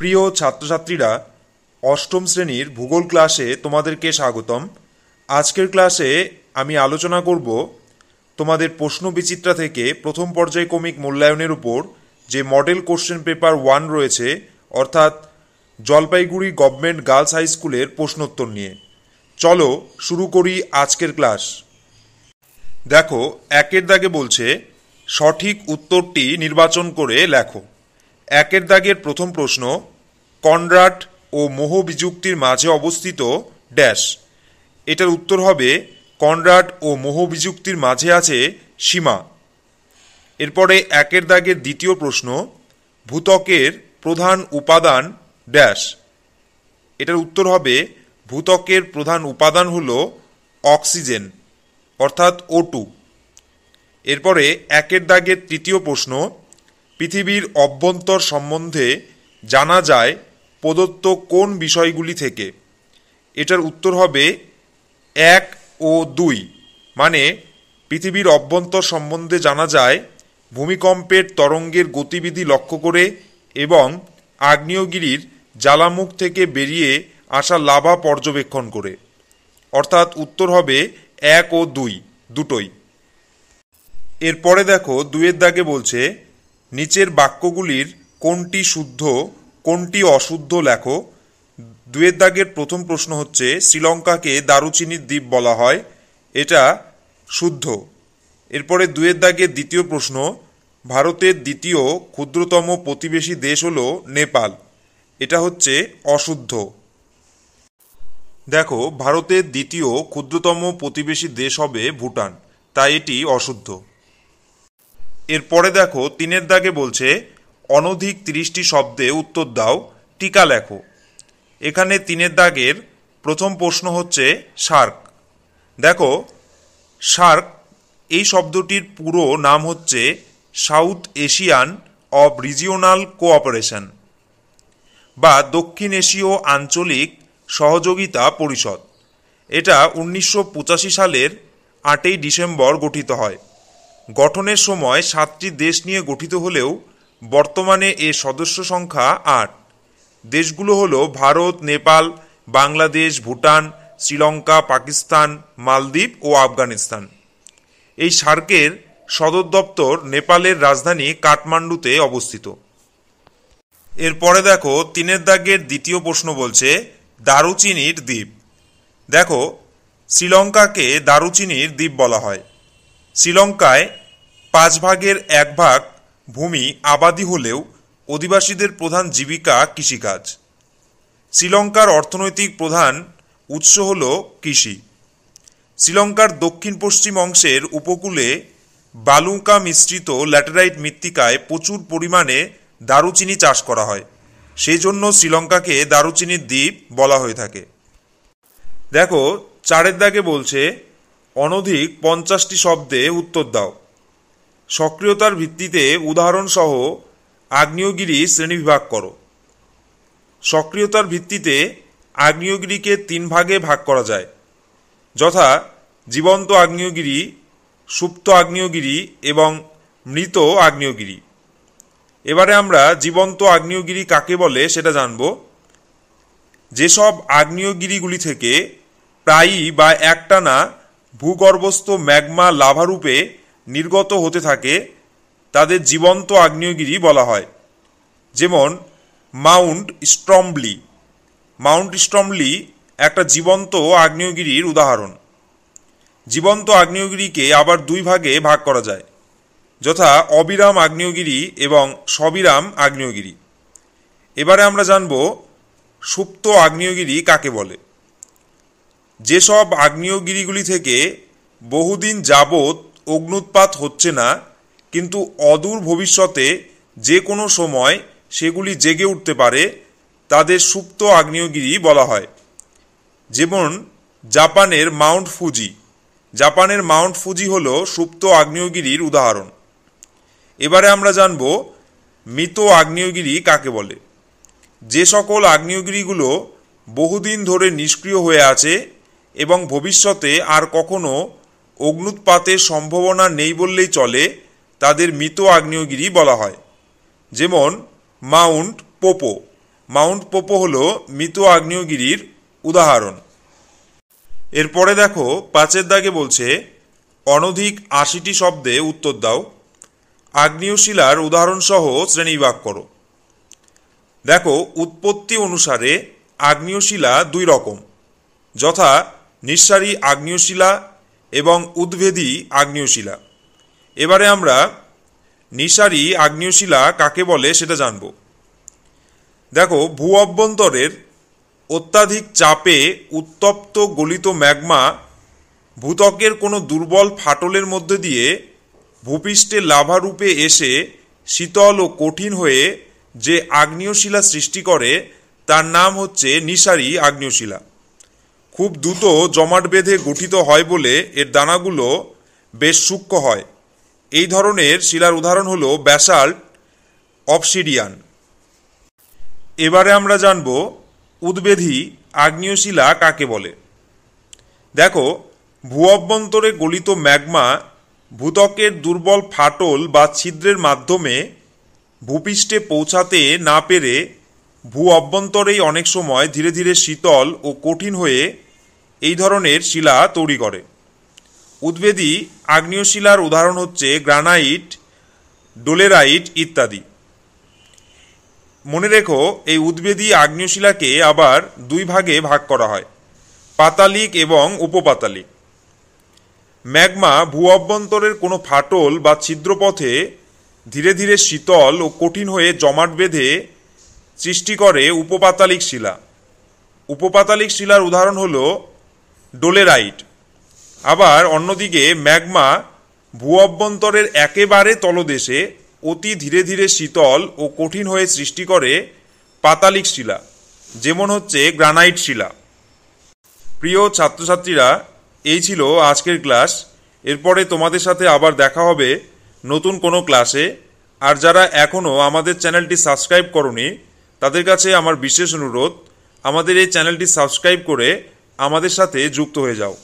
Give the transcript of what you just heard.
প্রিয় ছাত্রছাত্রীরা অষ্টম শ্রেণীর ভূগোল ক্লাসে তোমাদেরকে স্বাগতম আজকের ক্লাসে আমি আলোচনা করব তোমাদের প্রশ্ন বিচিত্রা থেকে প্রথম পর্যায়ক্রমিক মূল্যায়নের উপর যে মডেল কোশ্চেন পেপার ওয়ান রয়েছে অর্থাৎ জলপাইগুড়ি গভর্নমেন্ট গার্লস হাই স্কুলের প্রশ্নোত্তর নিয়ে চলো শুরু করি আজকের ক্লাস দেখো একের দাগে বলছে সঠিক উত্তরটি নির্বাচন করে লেখো একের দাগের প্রথম প্রশ্ন কনরাট ও মোহবিযুক্তির মাঝে অবস্থিত ড্যাশ এটার উত্তর হবে কনরাট ও মোহবিযুক্তির মাঝে আছে সীমা এরপরে একের দাগের দ্বিতীয় প্রশ্ন ভূতকের প্রধান উপাদান ড্যাশ এটার উত্তর হবে ভূতকের প্রধান উপাদান হল অক্সিজেন অর্থাৎ ও টু এরপরে একের দাগের তৃতীয় প্রশ্ন পৃথিবীর অভ্যন্তর সম্বন্ধে জানা যায় প্রদত্ত কোন বিষয়গুলি থেকে এটার উত্তর হবে এক ও দুই মানে পৃথিবীর অভ্যন্তর সম্বন্ধে জানা যায় ভূমিকম্পের তরঙ্গের গতিবিধি লক্ষ্য করে এবং আগ্নেয়গিরির জ্বালামুখ থেকে বেরিয়ে আসা লাভা পর্যবেক্ষণ করে অর্থাৎ উত্তর হবে এক ও দুই দুটোই এরপরে দেখো দুয়ের দাগে বলছে নিচের বাক্যগুলির কোনটি শুদ্ধ কোনটি অশুদ্ধ লেখো দুয়ের দাগের প্রথম প্রশ্ন হচ্ছে শ্রীলঙ্কাকে দারুচিনির দ্বীপ বলা হয় এটা শুদ্ধ এরপরে দুয়ের দাগের দ্বিতীয় প্রশ্ন ভারতের দ্বিতীয় ক্ষুদ্রতম প্রতিবেশী দেশ হল নেপাল এটা হচ্ছে অশুদ্ধ দেখো ভারতের দ্বিতীয় ক্ষুদ্রতম প্রতিবেশী দেশ হবে ভুটান তাই এটি অশুদ্ধ এরপরে দেখো তিনের দাগে বলছে অনধিক তিরিশটি শব্দে উত্তর দাও টিকা লেখো এখানে তিনের দাগের প্রথম প্রশ্ন হচ্ছে শার্ক দেখো শার্ক এই শব্দটির পুরো নাম হচ্ছে South Asian of regional cooperation বা দক্ষিণ এশীয় আঞ্চলিক সহযোগিতা পরিষদ এটা উনিশশো সালের আটই ডিসেম্বর গঠিত হয় গঠনের সময় সাতটি দেশ নিয়ে গঠিত হলেও বর্তমানে এ সদস্য সংখ্যা আট দেশগুলো হল ভারত নেপাল বাংলাদেশ ভুটান শ্রীলঙ্কা পাকিস্তান মালদ্বীপ ও আফগানিস্তান এই সার্কের সদর দপ্তর নেপালের রাজধানী কাঠমান্ডুতে অবস্থিত এরপরে দেখো তিনের দাগের দ্বিতীয় প্রশ্ন বলছে দারুচিনির দ্বীপ দেখো শ্রীলঙ্কাকে দারুচিনির দ্বীপ বলা হয় শ্রীলঙ্কায় পাঁচ ভাগের এক ভাগ ভূমি আবাদি হলেও অধিবাসীদের প্রধান জীবিকা কৃষিকাজ শ্রীলঙ্কার অর্থনৈতিক প্রধান উৎস হল কৃষি শ্রীলঙ্কার দক্ষিণ পশ্চিম অংশের উপকূলে বালুকা মিশ্রিত ল্যাটেরাইট মৃত্তিকায় প্রচুর পরিমাণে দারুচিনি চাষ করা হয় সেই জন্য শ্রীলঙ্কাকে দারুচিনির দ্বীপ বলা হয়ে থাকে দেখো চারের দাগে বলছে অনধিক পঞ্চাশটি শব্দে উত্তর দাও সক্রিয়তার ভিত্তিতে উদাহরণসহ আগ্নেয়গিরি শ্রেণীবিভাগ করো সক্রিয়তার ভিত্তিতে আগ্নেয়গিরিকে তিন ভাগে ভাগ করা যায় যথা জীবন্ত আগ্নেয়গিরি সুপ্ত আগ্নেয়গিরি এবং মৃত আগ্নেয়গিরি এবারে আমরা জীবন্ত আগ্নেয়গিরি কাকে বলে সেটা জানব যেসব আগ্নেয়গিরিগুলি থেকে প্রায়ই বা একটানা ভূগর্ভস্থ ম্যাগমা লাভারূপে নির্গত হতে থাকে তাদের জীবন্ত আগ্নেয়গিরি বলা হয় যেমন মাউন্ট স্ট্রম্বলি মাউন্ট স্ট্রম্বলি একটা জীবন্ত আগ্নেয়গিরির উদাহরণ জীবন্ত আগ্নেয়গিরিকে আবার দুই ভাগে ভাগ করা যায় যথা অবিরাম আগ্নেয়গিরি এবং সবিরাম আগ্নেয়গিরি এবারে আমরা জানব সুপ্ত আগ্নেয়গিরি কাকে বলে যেসব আগ্নেয়গিরিগুলি থেকে বহুদিন যাবৎ অগ্নুৎপাত হচ্ছে না কিন্তু অদূর ভবিষ্যতে যে কোনো সময় সেগুলি জেগে উঠতে পারে তাদের সুপ্ত আগ্নেয়গিরি বলা হয় যেমন জাপানের মাউন্ট ফুজি জাপানের মাউন্ট ফুজি হল সুপ্ত আগ্নেয়গিরির উদাহরণ এবারে আমরা জানব মৃত আগ্নেয়গিরি কাকে বলে যে সকল আগ্নেয়গিরিগুলো বহুদিন ধরে নিষ্ক্রিয় হয়ে আছে এবং ভবিষ্যতে আর কখনো অগ্নুৎপাতের সম্ভাবনা নেই বললেই চলে তাদের মৃত আগ্নেয়গিরি বলা হয় যেমন মাউন্ট পোপো মাউন্ট পোপো হল মৃত আগ্নেয়গিরির উদাহরণ এরপরে দেখো পাঁচের দাগে বলছে অনধিক আশিটি শব্দে উত্তর দাও আগ্নেয় শিলার উদাহরণসহ শ্রেণীবিভাগ করো দেখো উৎপত্তি অনুসারে আগ্নেয় শিলা দুই রকম যথা নিঃসারী আগ্নেয়শিলা এবং উদ্ভেদী আগ্নেয়শিলা এবারে আমরা নিসারী আগ্নেয়শিলা কাকে বলে সেটা জানব দেখো ভূ অভ্যন্তরের অত্যাধিক চাপে উত্তপ্ত গলিত ম্যাগমা ভূতকের কোনো দুর্বল ফাটলের মধ্যে দিয়ে ভূপৃষ্ঠে লাভারূপে এসে শীতল ও কঠিন হয়ে যে আগ্নেয়শিলা সৃষ্টি করে তার নাম হচ্ছে নিসারি আগ্নেয়শিলা খুব দ্রুত জমাট বেঁধে গঠিত হয় বলে এর দানাগুলো বেশ সূক্ষ্ম হয় এই ধরনের শিলার উদাহরণ হল ব্যাসাল্ট অপসিডিয়ান এবারে আমরা জানব উদ্বেধী আগ্নেয় শিলা কাকে বলে দেখো ভূ অভ্যন্তরে গলিত ম্যাগমা ভূতকের দুর্বল ফাটল বা ছিদ্রের মাধ্যমে ভূপৃষ্ঠে পৌঁছাতে না পেরে ভূ অভ্যন্তরেই অনেক সময় ধীরে ধীরে শীতল ও কঠিন হয়ে এই ধরনের শিলা তৈরি করে উদ্ভেদী আগ্নেয় শিলার উদাহরণ হচ্ছে গ্রানাইট ডোলেরাইট ইত্যাদি মনে রেখো এই উদ্ভেদী আগ্নেয় শিলাকে আবার দুই ভাগে ভাগ করা হয় পাতালিক এবং উপপাতালিক ম্যাগমা ভূ অভ্যন্তরের কোনো ফাটল বা ছিদ্রপথে ধীরে ধীরে শীতল ও কঠিন হয়ে জমাট বেঁধে সৃষ্টি করে উপপাতালিক শিলা উপপাতালিক শিলার উদাহরণ হলো ডোলেরাইট আবার অন্যদিকে ম্যাগমা ভূ অভ্যন্তরের একেবারে তলদেশে অতি ধীরে ধীরে শীতল ও কঠিন হয়ে সৃষ্টি করে পাতালিক শিলা যেমন হচ্ছে গ্রানাইট শিলা প্রিয় ছাত্রছাত্রীরা এই ছিল আজকের ক্লাস এরপরে তোমাদের সাথে আবার দেখা হবে নতুন কোনো ক্লাসে আর যারা এখনও আমাদের চ্যানেলটি সাবস্ক্রাইব করনি তাদের কাছে আমার বিশেষ অনুরোধ আমাদের এই চ্যানেলটি সাবস্ক্রাইব করে আমাদের সাথে যুক্ত হয়ে যাও